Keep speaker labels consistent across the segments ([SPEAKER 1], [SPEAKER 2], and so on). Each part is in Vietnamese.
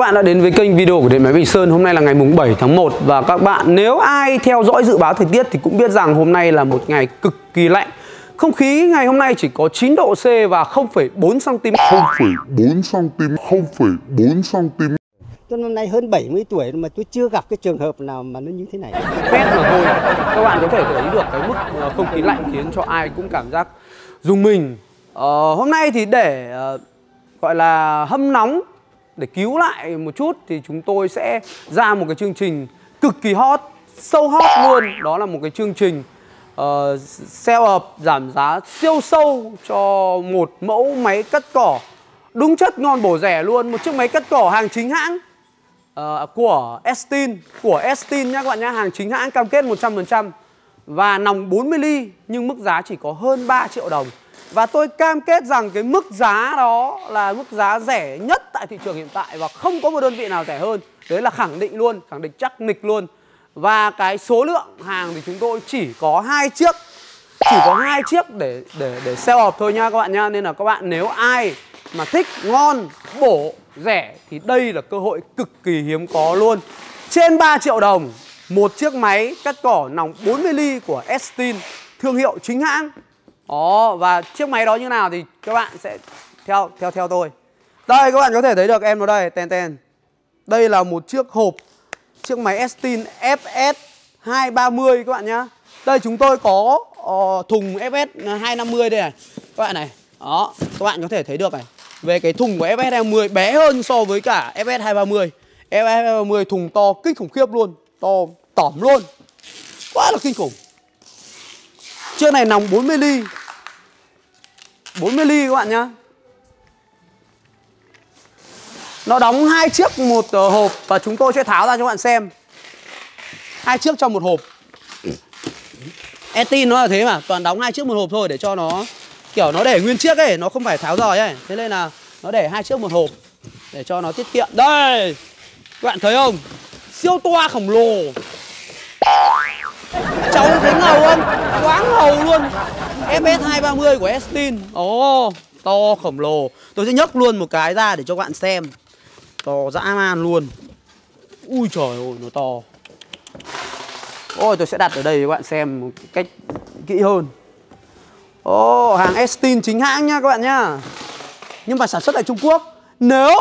[SPEAKER 1] bạn đã đến với kênh video của Điện Máy Bình Sơn Hôm nay là ngày mùng 7 tháng 1 Và các bạn nếu ai theo dõi dự báo thời tiết Thì cũng biết rằng hôm nay là một ngày cực kỳ lạnh không khí ngày hôm nay chỉ có 9 độ C và 0,4cm 0,4cm 0,4cm Tôi năm nay hơn 70 tuổi mà tôi chưa gặp cái trường hợp nào mà nó như thế này Pet mà thôi Các bạn có thể thấy được cái mức ờ, không khí lạnh khiến cho ai cũng cảm giác dùng mình ờ, Hôm nay thì để ờ, gọi là hâm nóng để cứu lại một chút thì chúng tôi sẽ ra một cái chương trình cực kỳ hot sâu hot luôn đó là một cái chương trình uh, ờ, sale up giảm giá siêu sâu cho một mẫu máy cắt cỏ đúng chất ngon bổ rẻ luôn một chiếc máy cắt cỏ hàng chính hãng uh, của Estin của Estin nha các bạn nhá hàng chính hãng cam kết 100% và nòng 40 ly nhưng mức giá chỉ có hơn 3 triệu đồng và tôi cam kết rằng cái mức giá đó là mức giá rẻ nhất tại thị trường hiện tại và không có một đơn vị nào rẻ hơn. Đấy là khẳng định luôn, khẳng định chắc nịch luôn. Và cái số lượng hàng thì chúng tôi chỉ có hai chiếc chỉ có hai chiếc để để để sale họp thôi nha các bạn nha nên là các bạn nếu ai mà thích ngon bổ rẻ thì đây là cơ hội cực kỳ hiếm có luôn trên 3 triệu đồng một chiếc máy cắt cỏ nòng 40 ly của Estin thương hiệu chính hãng đó và chiếc máy đó như nào thì các bạn sẽ theo theo theo tôi. Đây các bạn có thể thấy được em nó đây, ten ten. Đây là một chiếc hộp chiếc máy Estin FS 230 các bạn nhá. Đây chúng tôi có uh, thùng FS 250 đây này. Các bạn này. Đó, các bạn có thể thấy được này. Về cái thùng của FS 250 bé hơn so với cả FS 230. FS 230 thùng to kinh khủng khiếp luôn, to tỏm luôn. Quá là kinh khủng. Chiếc này nòng 40 ly 40 ly các bạn nhá Nó đóng hai chiếc một ờ, hộp Và chúng tôi sẽ tháo ra cho các bạn xem hai chiếc trong một hộp Etin nó là thế mà Toàn đóng hai chiếc một hộp thôi để cho nó Kiểu nó để nguyên chiếc ấy Nó không phải tháo rời ấy Thế nên là nó để hai chiếc một hộp Để cho nó tiết kiệm Đây Các bạn thấy không Siêu toa khổng lồ Cháu thấy ngầu không
[SPEAKER 2] Quá ngầu
[SPEAKER 1] luôn FS230 của Estin Ồ, oh, to khổng lồ Tôi sẽ nhấc luôn một cái ra để cho các bạn xem To dã man luôn Ui trời ơi, nó to Ôi, tôi sẽ đặt ở đây cho các bạn xem một cách kỹ hơn Ồ, oh, hàng Estin chính hãng nha các bạn nhá Nhưng mà sản xuất tại Trung Quốc Nếu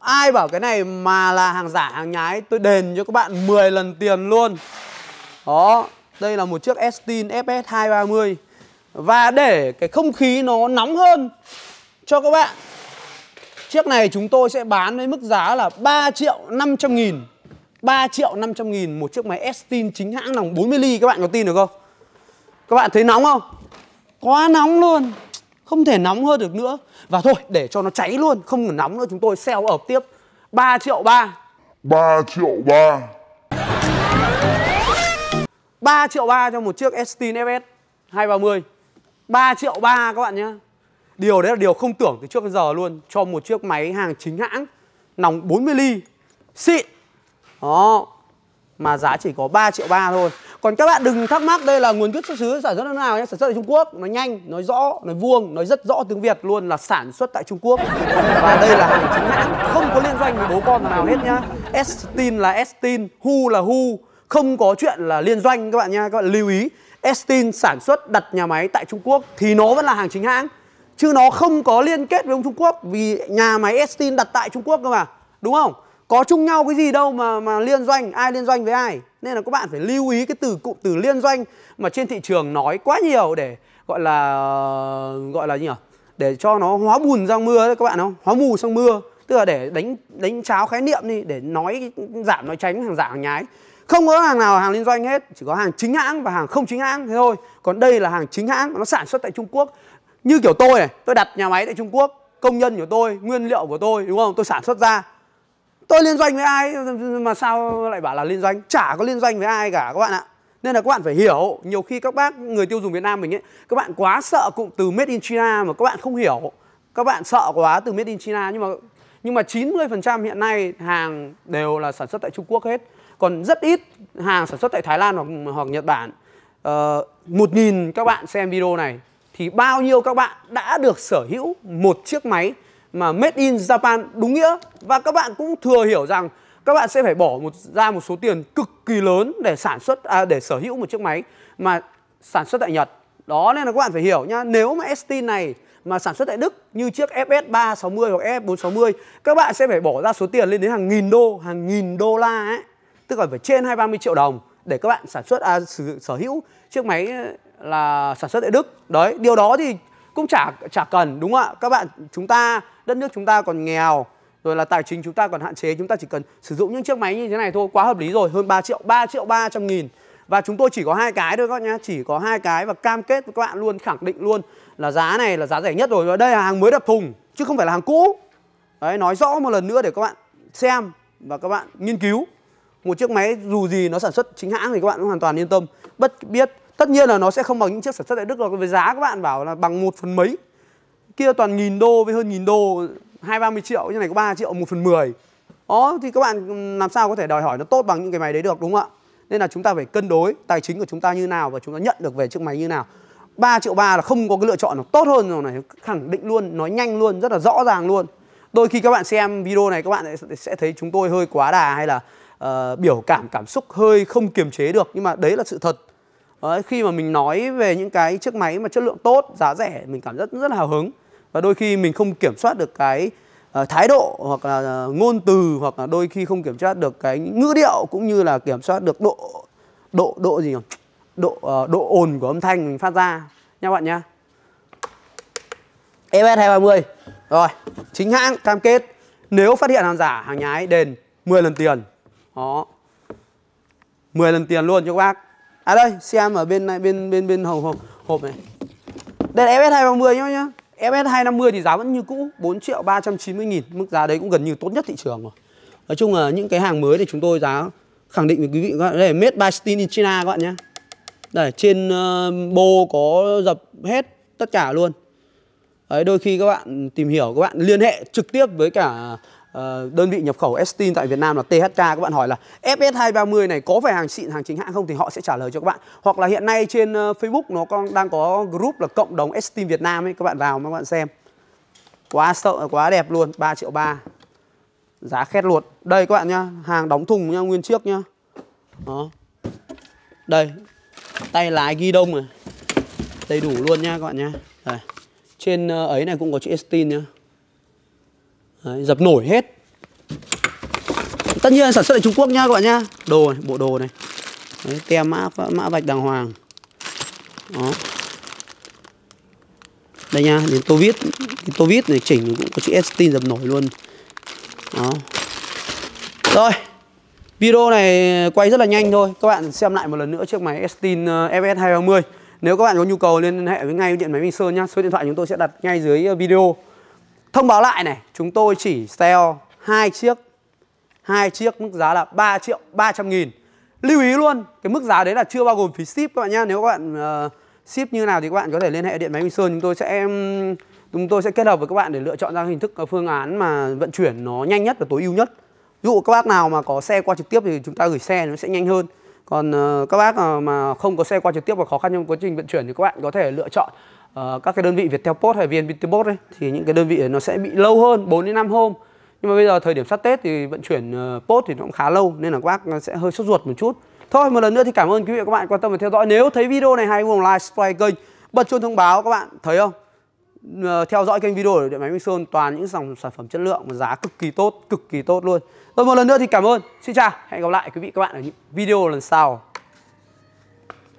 [SPEAKER 1] ai bảo cái này mà là hàng giả, hàng nhái Tôi đền cho các bạn 10 lần tiền luôn Đó, đây là một chiếc Estin FS230 và để cái không khí nó nóng hơn cho các bạn Chiếc này chúng tôi sẽ bán với mức giá là 3 triệu 500 nghìn 3 triệu 500 nghìn một chiếc máy Estin chính hãng lòng 40 ly các bạn có tin được không? Các bạn thấy nóng không? Quá nóng luôn Không thể nóng hơn được nữa Và thôi để cho nó cháy luôn Không còn nóng nữa chúng tôi sell ập tiếp 3 triệu 3 3 triệu 3 3 triệu 3 cho một chiếc Estin FS 230 3 triệu ba các bạn nhé Điều đấy là điều không tưởng từ trước giờ luôn Cho một chiếc máy hàng chính hãng Nòng 40 ly Xịn Đó Mà giá chỉ có 3 triệu ba thôi Còn các bạn đừng thắc mắc đây là nguồn gốc xuất xứ sản xuất ở nào nhé Sản xuất ở Trung Quốc Nó nhanh, nói rõ, nói vuông, nói rất rõ tiếng Việt luôn là sản xuất tại Trung Quốc Và đây là hàng chính hãng Không có liên doanh với bố con nào hết nhá Estin là Estin, Hu là Hu Không có chuyện là liên doanh các bạn nha Các bạn lưu ý Estin sản xuất đặt nhà máy tại Trung Quốc thì nó vẫn là hàng chính hãng chứ nó không có liên kết với ông Trung Quốc vì nhà máy Estin đặt tại Trung Quốc cơ mà đúng không có chung nhau cái gì đâu mà mà liên doanh ai liên doanh với ai nên là các bạn phải lưu ý cái từ cụm từ liên doanh mà trên thị trường nói quá nhiều để gọi là gọi là gì nhỉ để cho nó hóa bùn sang mưa đấy các bạn không hóa mù sang mưa tức là để đánh đánh cháo khái niệm đi để nói giảm nói tránh hàng giả hàng nhái không có hàng nào là hàng liên doanh hết chỉ có hàng chính hãng và hàng không chính hãng thế thôi còn đây là hàng chính hãng nó sản xuất tại trung quốc như kiểu tôi này tôi đặt nhà máy tại trung quốc công nhân của tôi nguyên liệu của tôi đúng không tôi sản xuất ra tôi liên doanh với ai mà sao lại bảo là liên doanh chả có liên doanh với ai cả các bạn ạ nên là các bạn phải hiểu nhiều khi các bác người tiêu dùng việt nam mình ấy các bạn quá sợ cụm từ made in china mà các bạn không hiểu các bạn sợ quá từ made in china nhưng mà nhưng mà 90% hiện nay hàng đều là sản xuất tại Trung Quốc hết còn rất ít hàng sản xuất tại Thái Lan hoặc hoặc Nhật Bản uh, một nghìn các bạn xem video này thì bao nhiêu các bạn đã được sở hữu một chiếc máy mà made in Japan đúng nghĩa và các bạn cũng thừa hiểu rằng các bạn sẽ phải bỏ một ra một số tiền cực kỳ lớn để sản xuất à, để sở hữu một chiếc máy mà sản xuất tại Nhật đó nên là các bạn phải hiểu nhá nếu mà ST này mà sản xuất tại Đức như chiếc FS 360 hoặc FS 460 các bạn sẽ phải bỏ ra số tiền lên đến hàng nghìn đô hàng nghìn đô la ấy tức là phải trên hai ba mươi triệu đồng để các bạn sản xuất à, sở, sở hữu chiếc máy ờ, là sản xuất tại Đức. Đấy, điều đó thì cũng chả chả cần đúng không ạ? Các bạn chúng ta đất nước chúng ta còn nghèo rồi là tài chính chúng ta còn hạn chế chúng ta chỉ cần sử dụng những chiếc máy như thế này thôi quá hợp lý rồi hơn 3 triệu 3 triệu 300 nghìn và chúng tôi chỉ có hai cái thôi các bạn nhá chỉ có hai cái và cam kết với các bạn luôn khẳng định luôn là giá này là giá rẻ nhất rồi và đây là hàng mới đập thùng chứ không phải là hàng cũ đấy nói rõ một lần nữa để các bạn xem và các bạn nghiên cứu một chiếc máy dù gì nó sản xuất chính hãng thì các bạn cũng hoàn toàn yên tâm bất biết tất nhiên là nó sẽ không bằng những chiếc sản xuất tại đức rồi với giá các bạn bảo là bằng một phần mấy kia toàn nghìn đô với hơn nghìn đô hai ba mươi triệu như này có 3 triệu một phần mười đó thì các bạn ừ, làm sao có thể đòi hỏi nó tốt bằng những cái máy đấy được đúng không ạ nên là chúng ta phải cân đối tài chính của chúng ta như nào và chúng ta nhận được về chiếc máy như nào 3 triệu ba là không có cái lựa chọn nào tốt hơn rồi này khẳng định luôn nói nhanh luôn rất là rõ ràng luôn đôi khi các bạn xem video này các bạn sẽ thấy chúng tôi hơi quá đà hay là Ờ, biểu cảm cảm xúc hơi không kiềm chế được nhưng mà đấy là sự thật đấy, khi mà mình nói về những cái chiếc máy mà chất lượng tốt giá rẻ mình cảm rất rất là hào hứng và đôi khi mình không kiểm soát được cái uh, thái độ hoặc là uh, ngôn từ hoặc là đôi khi không kiểm soát được cái ngữ điệu cũng như là kiểm soát được độ độ độ gì nhỉ? độ uh, độ ồn của âm thanh mình phát ra nha bạn nhá ES 230 rồi chính hãng cam kết nếu phát hiện hàng giả hàng nhái đền 10 lần tiền đó. 10 lần tiền luôn cho các bác. À đây, xem ở bên này bên bên bên hồng hộp, hộp này. Đây là FS250 nhá nhá. FS250 thì giá vẫn như cũ, 4 triệu 390 nghìn Mức giá đấy cũng gần như tốt nhất thị trường rồi. Nói chung là những cái hàng mới thì chúng tôi giá khẳng định với quý vị các bạn. Đây là made by Steel in China các bạn nhé. Đây, trên uh, bô có dập hết tất cả luôn. Đấy, đôi khi các bạn tìm hiểu, các bạn liên hệ trực tiếp với cả Ờ, đơn vị nhập khẩu Estin tại Việt Nam là THK các bạn hỏi là FS230 này có phải hàng xịn hàng chính hãng không thì họ sẽ trả lời cho các bạn. Hoặc là hiện nay trên ờ, Facebook nó còn đang có group là cộng đồng Estin Việt Nam ấy các bạn vào mà các bạn xem. Quá sợ quá đẹp luôn, 3 triệu 3. Giá khét luôn. Đây các bạn nhá, hàng đóng thùng nhá, nguyên chiếc nhá. Đó. Đây. Tay lái ghi đông này. Đầy đủ luôn nha các bạn nhá. Đây. Trên ờ, ấy này cũng có chữ Estin nhá. Đấy, dập nổi hết Tất nhiên sản xuất ở Trung Quốc nha các bạn nha Đồ này, bộ đồ này Đấy, tem mã, mã vạch đàng hoàng Đó Đây nha, đến tô vít tô vít này chỉnh cũng có chữ Estin dập nổi luôn Đó Rồi Video này quay rất là nhanh thôi Các bạn xem lại một lần nữa chiếc máy Estin ờ, FS230 Nếu các bạn có nhu cầu liên hệ với ngay điện máy Minh Sơn nhá Số điện thoại chúng tôi sẽ đặt ngay dưới ờ, video Thông báo lại này, chúng tôi chỉ sell hai chiếc hai chiếc mức giá là 3 triệu 300 nghìn Lưu ý luôn, cái mức giá đấy là chưa bao gồm phí ship các bạn nhé. Nếu các bạn uh, ship như nào thì các bạn có thể liên hệ điện máy Minh Sơn Chúng tôi sẽ chúng tôi sẽ kết hợp với các bạn để lựa chọn ra hình thức ờ, phương án mà vận chuyển nó nhanh nhất và tối ưu nhất Ví dụ các bác nào mà có xe qua trực tiếp thì chúng ta gửi xe nó sẽ nhanh hơn còn uh, các bác mà không có xe qua trực tiếp và khó khăn trong quá trình vận chuyển thì các bạn có thể lựa chọn uh, các cái đơn vị Viettel Post hay VNPT Post ấy, thì những cái đơn vị nó sẽ bị lâu hơn 4 đến 5 hôm nhưng mà bây giờ thời điểm sát Tết thì vận chuyển uh, post thì nó cũng khá lâu nên là các bác nó sẽ hơi sốt ruột một chút thôi một lần nữa thì cảm ơn quý vị và các bạn quan tâm và theo dõi nếu thấy video này hay vùng like subscribe kênh bật chuông thông báo các bạn thấy không ờ, theo dõi kênh video của điện máy Minh Sơn toàn những dòng sản phẩm chất lượng và giá cực kỳ tốt cực kỳ tốt luôn rồi một lần nữa thì cảm ơn xin chào hẹn gặp lại quý vị các bạn ở những video lần sau